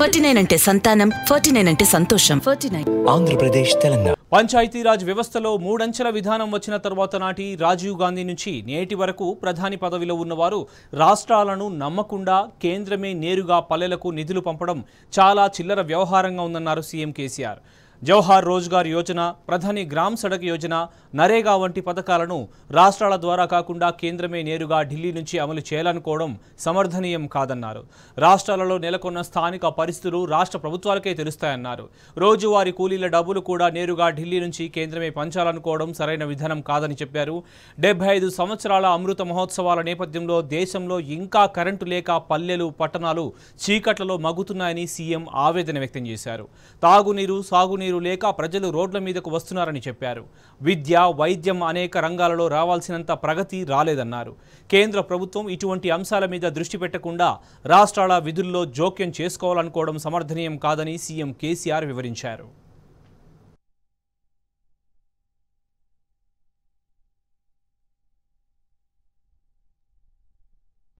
పంచాయతీరాజ్ వ్యవస్థలో మూడంచెల విధానం వచ్చిన తర్వాత నాటి రాజీవ్ గాంధీ నుంచి నేటి వరకు ప్రధాని పదవిలో ఉన్నవారు రాష్ట్రాలను నమ్మకుండా కేంద్రమే నేరుగా పల్లెలకు నిధులు పంపడం చాలా చిల్లర వ్యవహారంగా ఉందన్నారు సీఎం కేసీఆర్ జవహర్ రోజ్గార్ యోజన ప్రధాని గ్రామ్ సడక్ యోజన నరేగా వంటి పథకాలను రాష్ట్రాల ద్వారా కాకుండా కేంద్రమే నేరుగా ఢిల్లీ నుంచి అమలు చేయాలనుకోవడం సమర్థనీయం కాదన్నారు రాష్ట్రాలలో నెలకొన్న స్థానిక పరిస్థితులు రాష్ట్ర ప్రభుత్వాలకే తెలుస్తాయన్నారు రోజువారీ కూలీల డబ్బులు కూడా నేరుగా ఢిల్లీ నుంచి కేంద్రమే పంచాలనుకోవడం సరైన విధానం కాదని చెప్పారు డెబ్బై సంవత్సరాల అమృత మహోత్సవాల నేపథ్యంలో దేశంలో ఇంకా కరెంటు లేక పల్లెలు పట్టణాలు చీకట్లలో మగ్గుతున్నాయని సీఎం ఆవేదన వ్యక్తం చేశారు తాగునీరు సాగునీరు నీరు లేక ప్రజలు రోడ్ల మీదకు వస్తున్నారని చెప్పారు విద్య వైద్యం అనేక రంగాలలో రావాల్సినంత ప్రగతి రాలేదన్నారు కేంద్ర ప్రభుత్వం ఇటువంటి అంశాల మీద దృష్టి పెట్టకుండా రాష్ట్రాల విధుల్లో జోక్యం చేసుకోవాలనుకోవడం సమర్థనీయం కాదని సీఎం కేసీఆర్ వివరించారు